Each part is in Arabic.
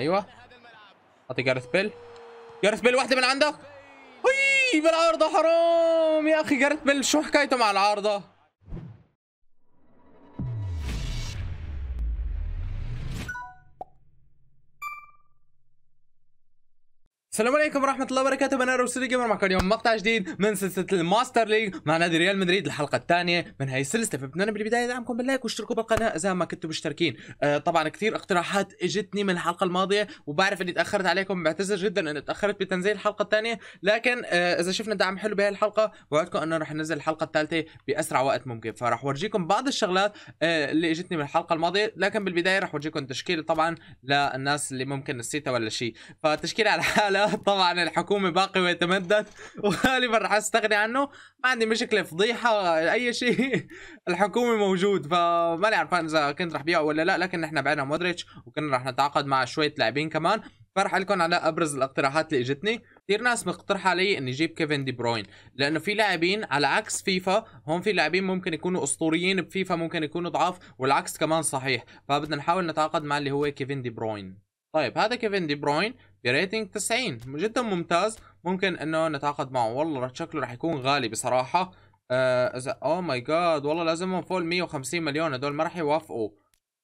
ايوه اعطي جارث بيل جارث بيل واحده من عندك هي بالعارضه حرام يا اخي جارث بيل شو حكايته مع العارضه السلام عليكم ورحمة الله وبركاته أنا روسيلي جيمر معكم اليوم مقطع جديد من سلسلة الماستر ليج مع نادي ريال مدريد الحلقة الثانية من هي السلسلة فبتمنى بالبداية دعمكم باللايك واشتركوا بالقناة إذا ما كنتوا مشتركين آه طبعا كثير اقتراحات اجتني من الحلقة الماضية وبعرف اني تأخرت عليكم بعتذر جدا اني تأخرت بتنزيل الحلقة الثانية لكن آه إذا شفنا دعم حلو بهي الحلقة بوعدكم انه رح ننزل الحلقة الثالثة بأسرع وقت ممكن فرح ورجيكم بعض الشغلات آه اللي اجتني من الحلقة الماضية لكن بالبداية رح ورجيكم تشكيلة طبعا للناس اللي ممكن نسيتها ولا شيء فتشكيلة على حالها طبعا الحكومة باقي ويتمدد وغالبا رح استغني عنه ما عندي مشكلة فضيحة اي شيء الحكومة موجود فماني عرفان اذا كنت رح بيعه ولا لا لكن نحن بعنا مودريتش وكنا رح نتعاقد مع شوية لاعبين كمان فرح لكم على ابرز الاقتراحات اللي اجتني كثير ناس مقترحه علي اني اجيب كيفن دي بروين لانه في لاعبين على عكس فيفا هون في لاعبين ممكن يكونوا اسطوريين بفيفا ممكن يكونوا ضعاف والعكس كمان صحيح فبدنا نحاول نتعاقد مع اللي هو كيفن دي بروين طيب هذا كيفن دي بروين بريتنج 90 جدا ممتاز ممكن انه نتعاقد معه والله رح شكله رح يكون غالي بصراحه آه، اذا او ماي جاد والله لازمهم فوق ال 150 مليون هدول ما رح يوافقوا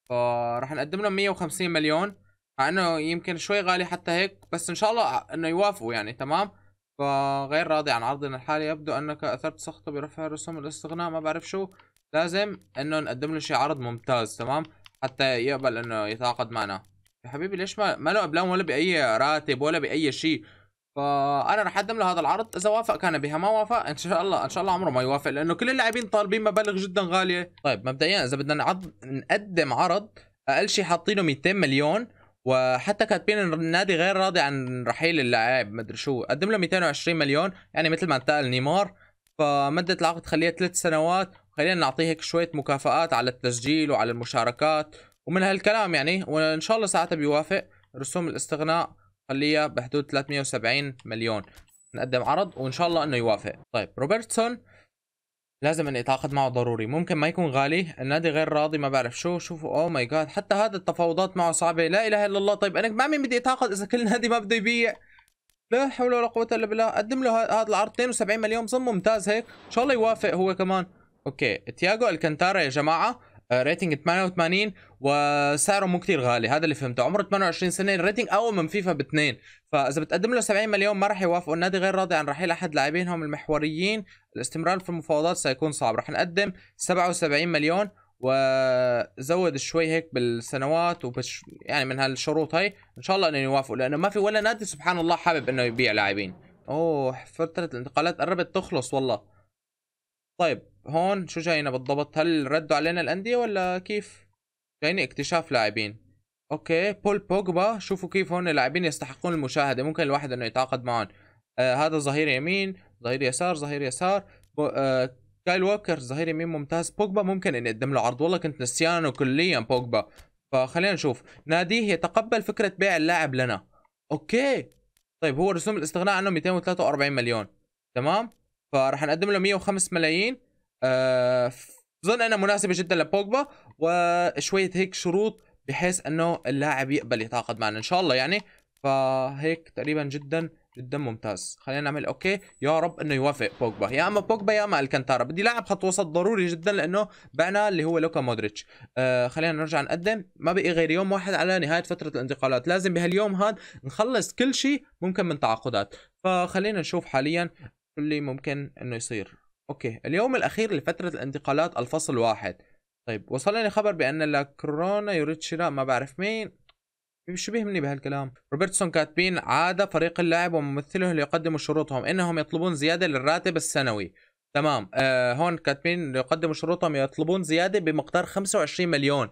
فرح نقدم لهم 150 مليون مع انه يمكن شوي غالي حتى هيك بس ان شاء الله انه يوافقوا يعني تمام فغير راضي عن عرضنا الحالي يبدو انك اثرت سخطه برفع رسوم الاستغناء ما بعرف شو لازم انه نقدم له شي عرض ممتاز تمام حتى يقبل انه يتعاقد معنا يا حبيبي ليش ما ما له قبلان ولا باي راتب ولا باي شيء فانا رح اقدم له هذا العرض اذا وافق كان بها ما وافق ان شاء الله ان شاء الله عمره ما يوافق لانه كل اللاعبين طالبين مبالغ جدا غاليه طيب مبدئيا اذا بدنا نعض... نقدم عرض اقل شيء حاطينه 200 مليون وحتى كاتبين النادي غير راضي عن رحيل اللاعب مدري شو قدم له 220 مليون يعني مثل ما انتقل نيمار فمده العقد خليها ثلاث سنوات خلينا نعطيه هيك شويه مكافآت على التسجيل وعلى المشاركات ومن هالكلام يعني وان شاء الله ساعتها بيوافق رسوم الاستغناء خليها بحدود 370 مليون نقدم عرض وان شاء الله انه يوافق طيب روبرتسون لازم اني اتعاقد معه ضروري ممكن ما يكون غالي النادي غير راضي ما بعرف شو شوفوا او ماي جاد حتى هذا التفاوضات معه صعبه لا اله الا الله طيب انا مع مين بدي اتعاقد اذا كل نادي ما بده يبيع لا حول ولا قوه الا بالله قدم له هذا العرض 72 مليون بظن ممتاز هيك ان شاء الله يوافق هو كمان اوكي تياجو الكنتارا يا جماعه ريتنج آه، 88 وسعره مو كثير غالي هذا اللي فهمته عمره 28 سنه الريتنج اقوى من فيفا باثنين فاذا بتقدم له 70 مليون ما راح يوافقوا النادي غير راضي عن رحيل احد لاعبينهم المحوريين الاستمرار في المفاوضات سيكون صعب راح نقدم 77 مليون وزود شوي هيك بالسنوات وبش يعني من هالشروط هي ان شاء الله انه يوافقوا لانه ما في ولا نادي سبحان الله حابب انه يبيع لاعبين اوه فتره الانتقالات قربت تخلص والله طيب هون شو جاينا بالضبط هل ردوا علينا الانديه ولا كيف جاينا اكتشاف لاعبين اوكي بول بوجبا شوفوا كيف هون اللاعبين يستحقون المشاهده ممكن الواحد انه يتعاقد معهم آه هذا ظهير يمين ظهير يسار ظهير يسار آه كايل ووكر ظهير يمين ممتاز بوجبا ممكن اني اقدم له عرض والله كنت نسيانه كليا بوجبا فخلينا نشوف ناديه يتقبل فكره بيع اللاعب لنا اوكي طيب هو رسوم الاستغناء عنه 243 مليون تمام فراح نقدم له 105 ملايين اظن آه، انها مناسبه جدا لبوجبا وشويه هيك شروط بحيث انه اللاعب يقبل يتعاقد معنا ان شاء الله يعني فهيك تقريبا جدا جدا ممتاز خلينا نعمل اوكي يا رب انه يوافق بوجبا يا اما بوجبا يا اما الكانتارا بدي لاعب خط وسط ضروري جدا لانه بعنا اللي هو لوكا مودريتش آه خلينا نرجع نقدم ما بقي غير يوم واحد على نهايه فتره الانتقالات لازم بهاليوم هذا نخلص كل شيء ممكن من تعاقدات فخلينا نشوف حاليا اللي ممكن انه يصير اوكي اليوم الاخير لفتره الانتقالات الفصل واحد طيب وصلني خبر بان لاكرونا يريد شراء ما بعرف مين شو بيهمني بهالكلام روبرتسون كاتبين عاد فريق اللاعب وممثله ليقدموا شروطهم انهم يطلبون زياده للراتب السنوي تمام آه هون كاتبين يقدموا شروطهم يطلبون زياده بمقدار 25 مليون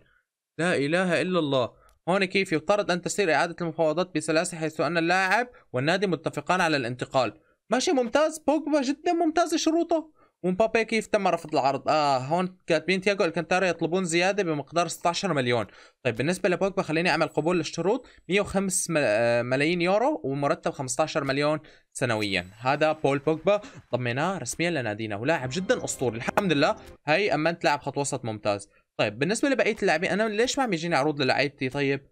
لا اله الا الله هون كيف يفترض ان تسير اعاده المفاوضات بسلاسه حيث ان اللاعب والنادي متفقان على الانتقال ماشي ممتاز بوجبا جدا ممتاز شروطه ومبابي كيف تم رفض العرض آه هون كاتبين تياجو الكانتارا يطلبون زياده بمقدار 16 مليون طيب بالنسبه لبوجبا خليني اعمل قبول للشروط 105 آه، ملايين يورو ومرتب 15 مليون سنويا هذا بول بوجبا ضميناه رسميا لنادينا ولاعب جدا اسطوري الحمد لله هي امنت لاعب خط وسط ممتاز طيب بالنسبه لبقيه اللاعبين انا ليش ما عم يجيني عروض للعيبتي طيب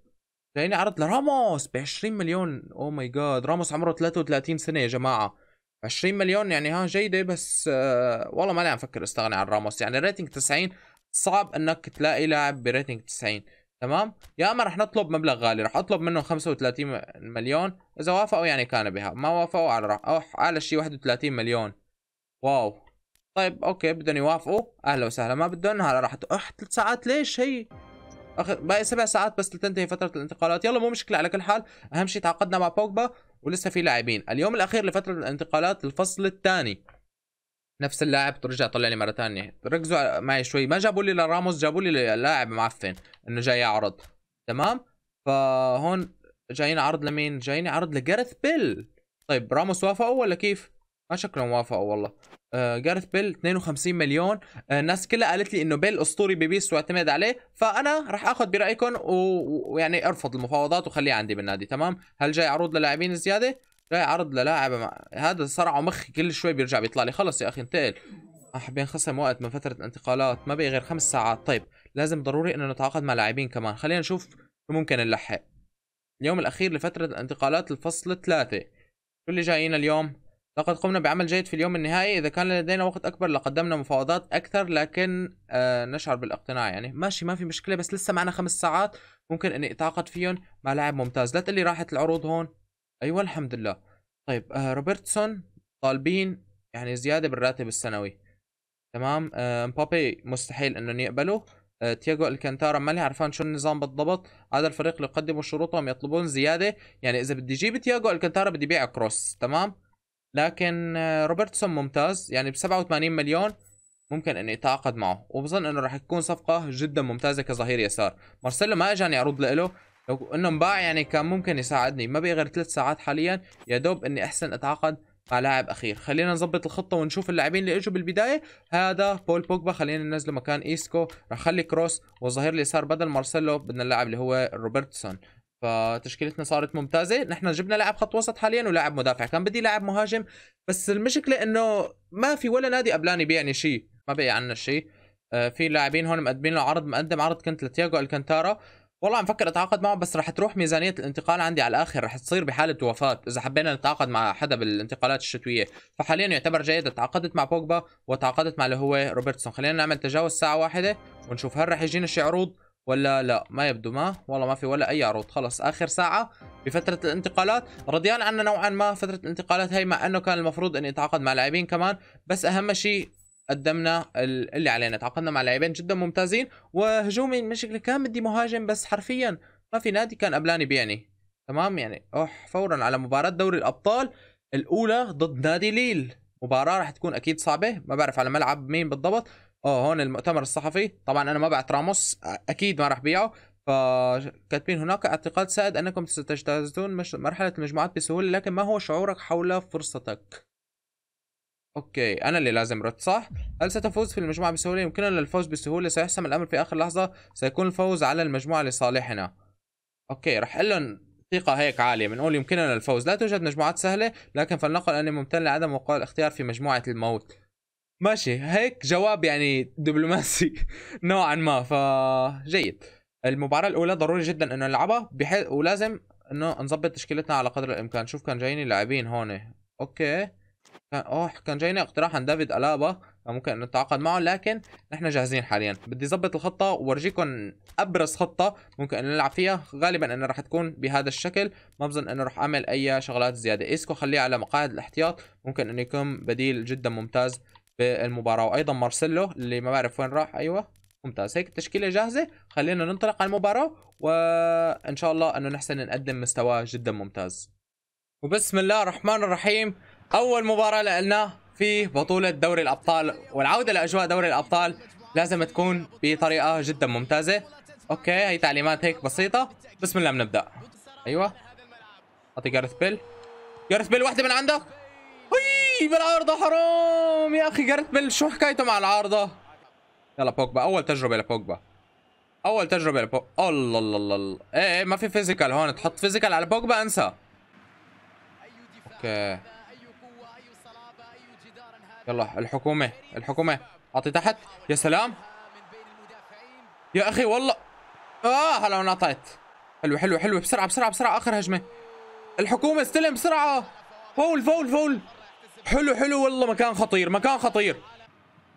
جايني عرض لراموس ب 20 مليون او ماي جاد راموس عمره 33 سنه يا جماعه 20 مليون يعني ها جيده بس آه والله ماني عم افكر استغني عن راموس يعني ريتنج 90 صعب انك تلاقي لاعب بريتنج 90 تمام يا اما رح نطلب مبلغ غالي رح اطلب منه 35 مليون اذا وافقوا يعني كان بها ما وافقوا على رح اوح على شيء 31 مليون واو طيب اوكي بدهم يوافقوا اهلا وسهلا ما بدهم هلا رح اوح ثلاث ساعات ليش هي باقي سبع ساعات بس لتنتهي فتره الانتقالات يلا مو مشكله على كل حال اهم شيء تعاقدنا مع بوجبا ولسه في لاعبين اليوم الاخير لفتره الانتقالات الفصل الثاني نفس اللاعب ترجع طلع لي مره ثانيه ركزوا معي شوي ما جابوا لي لراموس جابوا لي لاعب معفن انه جاي يعرض تمام فهون جايين عرض لمين جايين عرض لجارث بيل طيب راموس وافقوا ولا كيف ما شكله وافقوا والله آه جارث بيل 52 مليون آه الناس كلها قالت لي انه بيل اسطوري ببيس واعتمد عليه فانا راح اخذ برايكم ويعني ارفض المفاوضات وخليه عندي بالنادي تمام هل جاي عروض للاعبين زياده جاي عرض للاعب مع... هذا صرعه مخي كل شوي بيرجع بيطلع لي خلص يا اخي انتقل حابين خصم وقت من فتره انتقالات ما بقي غير خمس ساعات طيب لازم ضروري انه نتعاقد مع لاعبين كمان خلينا نشوف شو ممكن نلحق اليوم الاخير لفتره الانتقالات الفصل ثلاثة شو اللي جايين اليوم لقد قمنا بعمل جيد في اليوم النهائي إذا كان لدينا وقت أكبر لقدمنا مفاوضات أكثر لكن آه نشعر بالإقتناع يعني ماشي ما في مشكلة بس لسه معنا خمس ساعات ممكن إني أتعاقد فيهم مع لاعب ممتاز لا لي راحت العروض هون أيوة الحمد لله طيب آه روبرتسون طالبين يعني زيادة بالراتب السنوي تمام آه مبابي مستحيل إنهم يقبلوا آه تياجو الكانتارا مالي عرفان شو النظام بالضبط هذا الفريق اللي يقدموا شروطهم يطلبون زيادة يعني إذا بدي جيب تياجو الكانتارا بدي بيع كروس تمام لكن آه، روبرتسون ممتاز يعني ب 87 مليون ممكن اني اتعاقد معه وبظن انه راح تكون صفقه جدا ممتازه كظهير يسار مارسيلو ما اجاني عروض له لو انه انباع يعني كان ممكن يساعدني ما بيغير غير ثلاث ساعات حاليا يا دوب اني احسن اتعاقد مع لاعب اخير خلينا نظبط الخطه ونشوف اللاعبين اللي اجوا بالبدايه هذا بول بوجبا خلينا ننزله مكان ايسكو رح خلي كروس والظهير اليسار بدل مارسيلو بدنا اللاعب اللي هو روبرتسون فتشكيلتنا صارت ممتازه نحن جبنا لاعب خط وسط حاليا ولاعب مدافع كان بدي لاعب مهاجم بس المشكله انه ما في ولا نادي قبلاني بيعني شيء ما بيع عنا شيء آه، في لاعبين هون مقدمين له عرض مقدم عرض كنت لتياجو الكانتارا والله عم فكر اتعاقد معه بس رح تروح ميزانيه الانتقال عندي على الاخر رح تصير بحاله وفاه اذا حبينا نتعاقد مع حدا بالانتقالات الشتويه فحاليا يعتبر جيد تعاقدت مع بوجبا وتعاقدت مع اللي هو روبرتسون خلينا نعمل تجاوز ساعه واحده ونشوف هل رح يجينا شي عروض ولا لا ما يبدو ما والله ما في ولا اي عروض خلص اخر ساعه بفتره الانتقالات رضيان عنا نوعا ما فتره الانتقالات هي مع انه كان المفروض اني اتعاقد مع لاعبين كمان بس اهم شيء قدمنا اللي علينا تعاقدنا مع لاعبين جدا ممتازين وهجومي المشكله كان بدي مهاجم بس حرفيا ما في نادي كان قبلاني بيعني تمام يعني اوح فورا على مباراه دوري الابطال الاولى ضد نادي ليل مباراه راح تكون اكيد صعبه ما بعرف على ملعب مين بالضبط اه هون المؤتمر الصحفي طبعا انا ما بعت راموس اكيد ما راح بيعه فكاتبين هناك اعتقاد سائد انكم ستجتازون مرحله المجموعات بسهوله لكن ما هو شعورك حول فرصتك اوكي انا اللي لازم رد صح هل ستفوز في المجموعه بسهوله يمكننا الفوز بسهوله سيحسم الامر في اخر لحظه سيكون الفوز على المجموعه لصالحنا اوكي راح اقول لهم ثقة هيك عالية بنقول يمكننا الفوز لا توجد مجموعات سهلة لكن فلنقل أني ممتن لعدم وقوع الاختيار في مجموعة الموت ماشي هيك جواب يعني دبلوماسي نوعا ما فجيد المباراة الأولى ضروري جدا إنه نلعبها بحيث ولازم إنه نظبط تشكيلتنا على قدر الإمكان شوف كان جايني لاعبين هون أوكي كان أوه كان جايني اقتراح عن دافيد ألابا ممكن انه نتعاقد معه لكن نحن جاهزين حاليا بدي ظبط الخطه وورجيكم ابرز خطه ممكن انه نلعب فيها غالبا انه راح تكون بهذا الشكل ما بظن انه راح اعمل اي شغلات زياده ايسكو خليه على مقاعد الاحتياط ممكن انه يكون بديل جدا ممتاز في المباراه وايضا مارسيلو اللي ما بعرف وين راح ايوه ممتاز هيك التشكيله جاهزه خلينا ننطلق على المباراه وان شاء الله انه نحسن نقدم مستوى جدا ممتاز وبسم الله الرحمن الرحيم اول مباراه لنا في بطوله دوري الابطال والعوده لاجواء دوري الابطال لازم تكون بطريقه جدا ممتازه اوكي هي تعليمات هيك بسيطه بسم الله بنبدا ايوه اعطي جارث بيل جارث بيل واحده من عندك هي طيب، العارضة حرام يا اخي جارت بيل شو حكايته مع العارضه يلا بوجبا اول تجربه لبوجبا اول تجربه لبوجبا الله الله الله الله ايه ايه ما في فيزيكال هون تحط فيزيكال على بوجبا انسى اوكي يلا الحكومه الحكومه اعطي تحت يا سلام يا اخي والله اه هلا انقطعت حلو حلو حلو بسرعه بسرعه بسرعه اخر هجمه الحكومه استلم بسرعه فول فول فول حلو حلو والله مكان خطير مكان خطير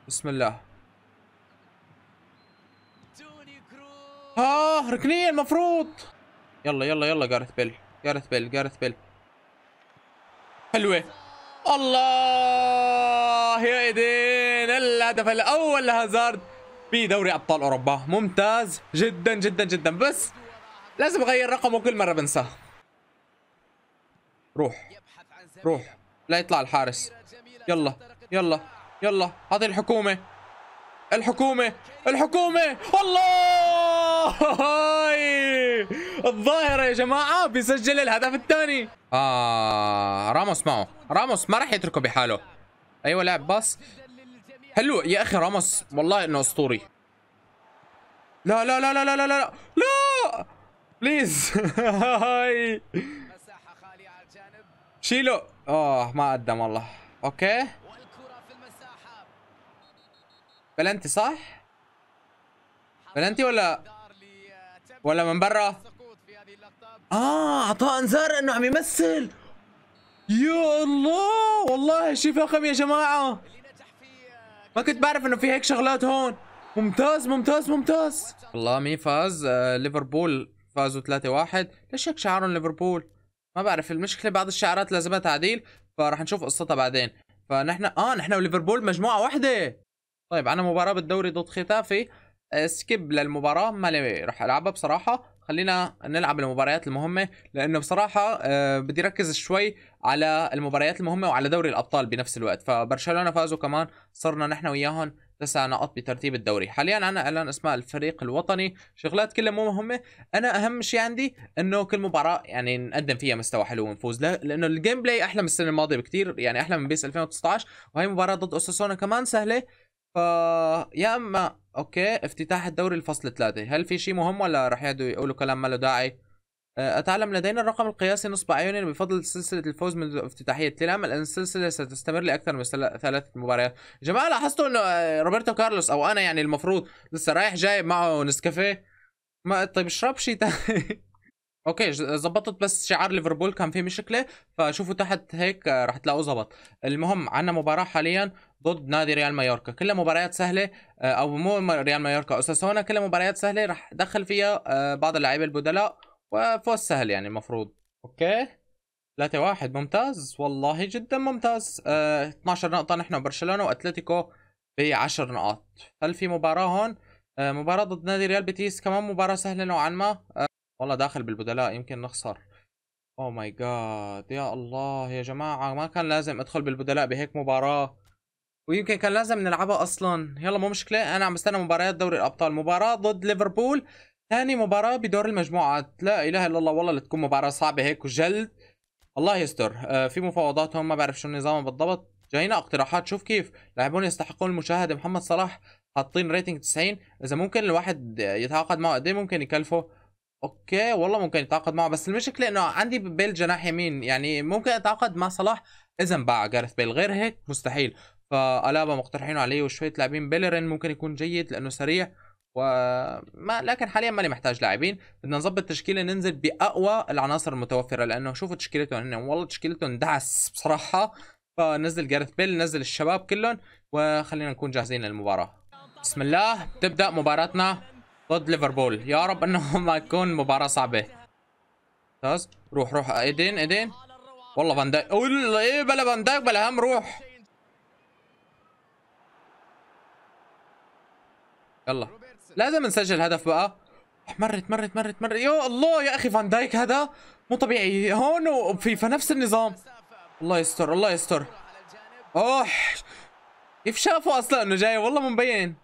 بسم الله ها آه، ركنيه المفروض يلا يلا يلا جارث بيل جارث بيل جارث بيل حلوه الله يا ايدين الهدف الاول لهازارد في دوري ابطال اوروبا ممتاز جدا جدا جدا بس لازم اغير رقمه كل مره بنساه روح روح لا يطلع الحارس يلا يلا يلا هذه الحكومة الحكومة الحكومة الله الظاهرة يا جماعة بيسجل الهدف الثاني آه راموس معه راموس ما راح يتركه بحاله أيوة لعب باص حلو يا أخي راموس والله إنه أسطوري لا لا لا لا لا لا لا لا بليز شيله اه ما قدم والله اوكي بلنتي صح بلنتي ولا ولا من برا اه عطاء انذار انه عم يمثل يا الله والله شيء فخم يا جماعه ما كنت بعرف انه في هيك شغلات هون ممتاز ممتاز ممتاز والله مين فاز آه ليفربول فازوا 3-1 ليش هيك شعارهم ليفربول ما بعرف المشكله بعض الشعارات لازمها تعديل فراح نشوف قصتها بعدين فنحن اه نحن وليفربول مجموعه واحده طيب انا مباراه بالدوري ضد ختافي آه، سكيب للمباراه ما راح العبها بصراحه خلينا نلعب المباريات المهمه لانه بصراحه أه بدي ركز شوي على المباريات المهمه وعلى دوري الابطال بنفس الوقت فبرشلونه فازوا كمان صرنا نحن وياهم تسع نقاط بترتيب الدوري حاليا انا اعلن اسماء الفريق الوطني شغلات كلها مو مهمه انا اهم شيء عندي انه كل مباراه يعني نقدم فيها مستوى حلو ونفوز لا لانه الجيم بلاي احلى من السنه الماضيه بكثير يعني احلى من بيس 2019 وهي مباراه ضد اساسونا كمان سهله ف يا اما اوكي افتتاح الدوري الفصل ثلاثة هل في شيء مهم ولا رح يقعدوا يقولوا كلام ما له داعي آه، أتعلم لدينا الرقم القياسي نصب عيوني بفضل سلسلة الفوز منذ افتتاحية الأمل أن السلسلة ستستمر لأكثر من ثلاث مباريات جماعة لاحظتوا أنه آه، روبرتو كارلوس أو أنا يعني المفروض لسه رايح جايب معه نسكافيه ما طيب اشرب شيء اوكي ظبطت بس شعار ليفربول كان في مشكله فشوفوا تحت هيك آه، رح تلاقوه ظبط المهم عندنا مباراه حاليا ضد نادي ريال مايوركا كلها مباريات سهله او مو ريال مايوركا اساسونا كلها مباريات سهله رح دخل فيها بعض اللعيبه البدلاء وفوز سهل يعني المفروض اوكي 3 واحد ممتاز والله جدا ممتاز آه 12 نقطة نحن وبرشلونة واتلتيكو ب 10 نقاط هل في مباراة هون آه مباراة ضد نادي ريال بيتيس كمان مباراة سهلة نوعا ما آه والله داخل بالبدلاء يمكن نخسر او ماي جاد يا الله يا جماعة ما كان لازم ادخل بالبدلاء بهيك مباراة ويمكن كان لازم نلعبها اصلا يلا مو مشكلة انا عم بستنى مباريات دوري الابطال مباراة ضد ليفربول ثاني مباراة بدور المجموعات لا إله إلا الله والله لتكون مباراة صعبة هيك وجلد الله يستر آه في مفاوضات هون ما بعرف شو النظام بالضبط جاينا اقتراحات شوف كيف لاعبون يستحقون المشاهدة محمد صلاح حاطين ريتنج 90 إذا ممكن الواحد يتعاقد معه قد إيه؟ ممكن يكلفه اوكي والله ممكن يتعاقد معه بس المشكله انه عندي بيل جناح يمين يعني ممكن اتعاقد مع صلاح اذا انباع جارث بيل غير هيك مستحيل فالابا مقترحين عليه وشويه لاعبين بيلرين ممكن يكون جيد لانه سريع وما لكن حاليا ماني محتاج لاعبين بدنا نظبط تشكيله ننزل باقوى العناصر المتوفره لانه شوفوا تشكيلتهم انه والله تشكيلتهم دعس بصراحه فنزل جارث بيل نزل الشباب كلهم وخلينا نكون جاهزين للمباراه بسم الله تبدا مباراتنا ضد ليفربول يا رب انه ما تكون مباراه صعبه ممتاز روح روح ايدين ايدين والله فان دايك والله ايه بلا فان دايك بلا هم روح يلا لازم نسجل هدف بقى مرت مرت مرت مرت يا الله يا اخي فان دايك هذا مو طبيعي هون وفيفا نفس النظام الله يستر الله يستر اوه كيف شافوا اصلا انه جاي والله مو مبين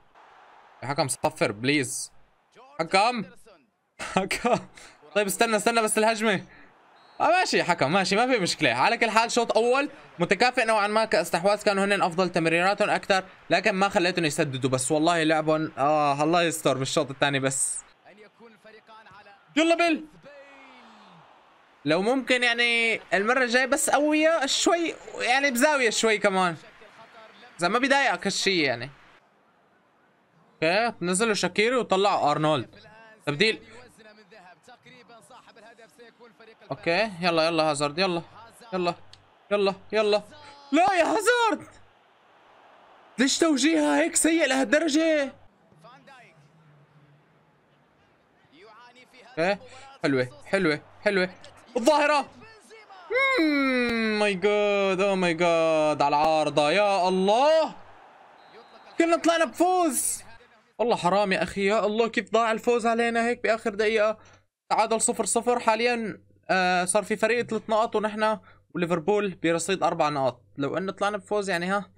يا حكم صفر بليز حكم حكم طيب استنى استنى بس الهجمه آه، ماشي حكم ماشي ما في مشكله على كل حال شوط اول متكافئ نوعا ما كاستحواذ كانوا هن افضل تمريراتهم اكثر لكن ما خليتهم يسددوا بس والله لعبهم اه الله يستر بالشوط الثاني بس يلا بيل لو ممكن يعني المره الجايه بس قويه شوي يعني بزاويه شوي كمان اذا ما بيضايقك هالشيء يعني اوكي نزلوا شاكيري وطلعوا ارنولد تبديل اوكي يلا يلا هازارد يلا يلا يلا يلا لا يا هازارد ليش توجيهها هيك سيء لهالدرجة؟ ايه حلوة حلوة حلوة الظاهرة ماي جاد او ماي جاد على العارضة يا الله كنا طلعنا بفوز والله حرام يا اخي يا الله كيف ضاع الفوز علينا هيك باخر دقيقة تعادل صفر صفر حاليا آه، صار في فريق ثلاث نقط ونحن وليفربول برصيد اربع نقاط لو انه طلعنا بفوز يعني ها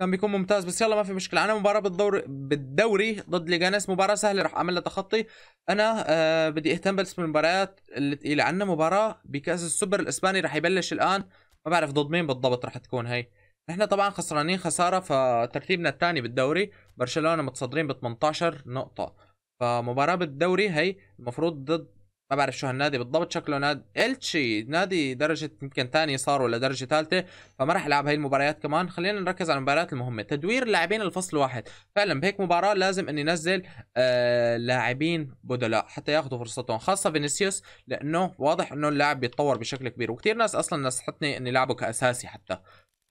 كان بيكون ممتاز بس يلا ما في مشكله أنا مباراه بالدوري بالدوري ضد ليجانس مباراه سهله راح اعمل لها تخطي انا آه بدي اهتم بس بالمباريات الثقيله عندنا مباراه بكاس السوبر الاسباني راح يبلش الان ما بعرف ضد مين بالضبط راح تكون هي نحن طبعا خسرانين خساره فترتيبنا الثاني بالدوري برشلونه متصدرين ب 18 نقطه فمباراه بالدوري هي المفروض ضد ما بعرف شو هالنادي بالضبط شكله نادي التشي نادي درجه يمكن ثانيه صار ولا درجه ثالثه فما راح العب هاي المباريات كمان خلينا نركز على المباريات المهمه تدوير اللاعبين الفصل واحد فعلا بهيك مباراه لازم اني انزل آه لاعبين بدلاء حتى ياخذوا فرصتهم خاصه فينيسيوس لانه واضح انه اللاعب بيتطور بشكل كبير وكثير ناس اصلا نصحتني اني لعبه كاساسي حتى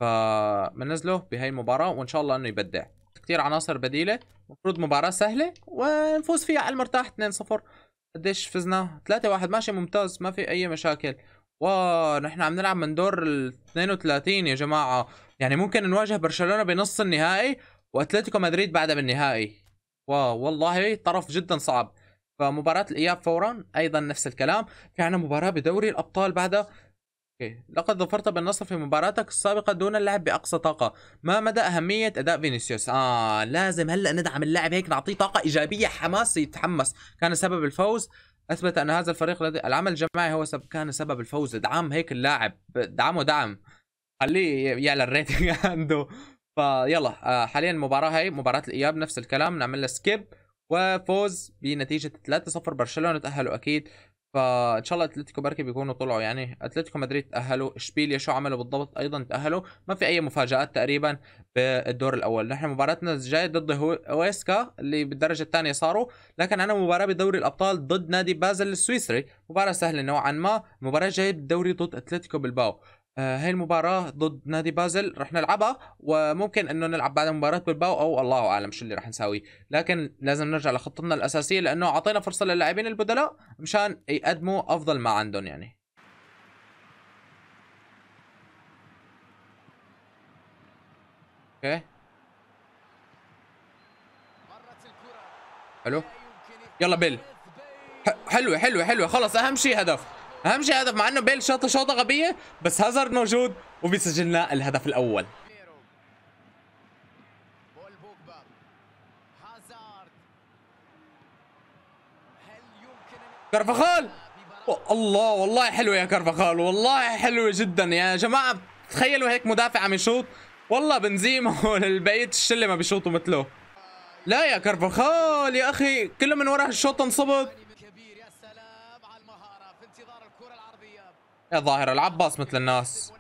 فبنزله بهاي المباراه وان شاء الله انه يبدع كثير عناصر بديله المفروض مباراه سهله ونفوز فيها على المرتاح 2-0 قديش فزنا 3 1 ماشي ممتاز ما في اي مشاكل واو نحن عم نلعب من دور ال 32 يا جماعه يعني ممكن نواجه برشلونه بنص النهائي واتلتيكو مدريد بعدها بالنهائي واو والله طرف جدا صعب فمباراة الإياب فورا أيضا نفس الكلام في عنا مباراة بدوري الأبطال بعدها لقد ظفرت بالنصر في مباراتك السابقة دون اللعب بأقصى طاقة ما مدى أهمية أداء فينيسيوس آه لازم هلأ ندعم اللاعب هيك نعطيه طاقة إيجابية حماس يتحمس كان سبب الفوز أثبت أن هذا الفريق لدي العمل الجماعي هو سب... كان سبب الفوز دعم هيك اللاعب دعمه دعم خليه يعلى الريتنج عنده فيلا آه، حاليا المباراة هاي مباراة الإياب نفس الكلام نعمل لها سكيب وفوز بنتيجة 3-0 برشلونة تأهلوا أكيد فان شاء الله اتلتيكو بركي بيكونوا طلعوا يعني اتلتيكو مدريد تاهلوا اشبيليا شو عملوا بالضبط ايضا تاهلوا ما في اي مفاجات تقريبا بالدور الاول نحن مباراتنا الجايه ضد هويسكا اللي بالدرجه الثانيه صاروا لكن انا مباراه بدوري الابطال ضد نادي بازل السويسري مباراه سهله نوعا ما مباراه جايه بالدوري ضد اتلتيكو بالباو آه، هاي المباراة ضد نادي بازل رح نلعبها وممكن انه نلعب بعد مباراة بالباو او الله اعلم شو اللي رح نساوي، لكن لازم نرجع لخطتنا الاساسية لانه اعطينا فرصة للاعبين البدلاء مشان يقدموا افضل ما عندهم يعني. اوكي. حلو. يلا بيل. حلوة حلوة حلوة خلص اهم شيء هدف. اهم شيء هدف مع انه بيل شاطه شاطه غبيه بس هازارد موجود وبيسجل لنا الهدف الاول كرفخال الله والله حلوه يا كرفخال والله حلوه جدا يا جماعه تخيلوا هيك مدافع عم يشوط والله بنزيما والبقيه الشله ما بيشوطوا مثله لا يا كرفخال يا اخي كله من ورا الشوط انصبت الظاهر العباس مثل الناس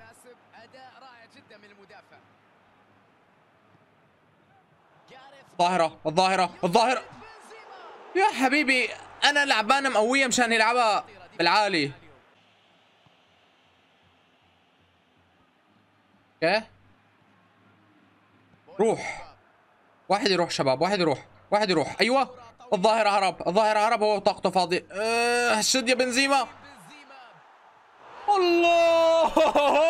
الظاهرة الظاهرة الظاهرة يا حبيبي انا لعبانة مقوية مشان يلعبها بالعالي اوكي روح واحد يروح شباب واحد يروح واحد يروح ايوه الظاهرة هرب الظاهرة هرب هو طاقته فاضية أه شد يا بنزيما الله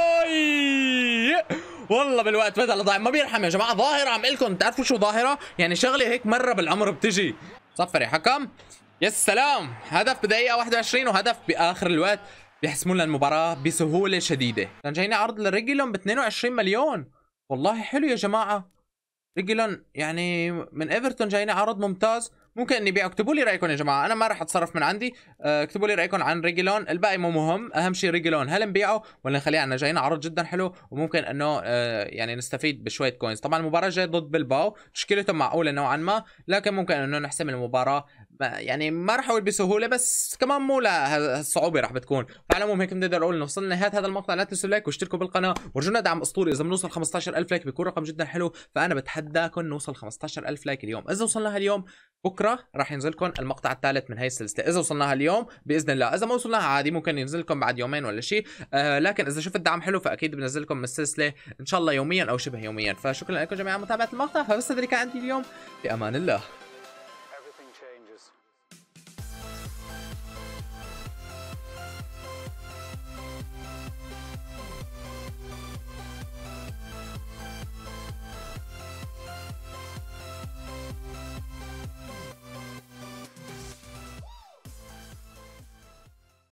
والله بالوقت بدل ضايع ما بيرحم يا جماعه ظاهره عم لكم بتعرفوا شو ظاهره يعني شغله هيك مره بالعمر بتجي صفر يا حكم يا سلام هدف بدقيقه 21 وهدف باخر الوقت بيحسموا لنا المباراه بسهوله شديده كان جايني عرض لريجلون ب 22 مليون والله حلو يا جماعه ريجلون يعني من ايفرتون جايني عرض ممتاز ممكن اني بيع اكتبوا لي رايكم يا جماعه انا ما راح اتصرف من عندي آه، اكتبوا لي رايكم عن ريجلون الباقي مو مهم اهم شيء ريجلون هل نبيعه ولا نخليه عنا جايين عرض جدا حلو وممكن انه آه، يعني نستفيد بشويه كوينز طبعا المباراه جاي ضد بلباو تشكيلته معقوله نوعا ما لكن ممكن انه نحسم المباراه يعني ما راح اقول بسهوله بس كمان مو لهالصعوبه راح بتكون فعلى العموم هيك بنقدر نقول انه وصلنا لنهايه هذا المقطع لا تنسوا لايك واشتركوا بالقناه ورجونا دعم اسطوري اذا بنوصل 15000 لايك بيكون رقم جدا حلو فانا بتحداكم نوصل 15000 لايك اليوم اذا وصلناها اليوم بكره راح ينزلكم المقطع الثالث من هي السلسله اذا وصلناها اليوم باذن الله اذا ما وصلناها عادي ممكن ينزلكم بعد يومين ولا شيء آه لكن اذا شفت دعم حلو فاكيد بنزلكم من السلسله ان شاء الله يوميا او شبه يوميا فشكرا لكم جميعا متابعه المقطع فبس هذا كان عندي اليوم بامان الله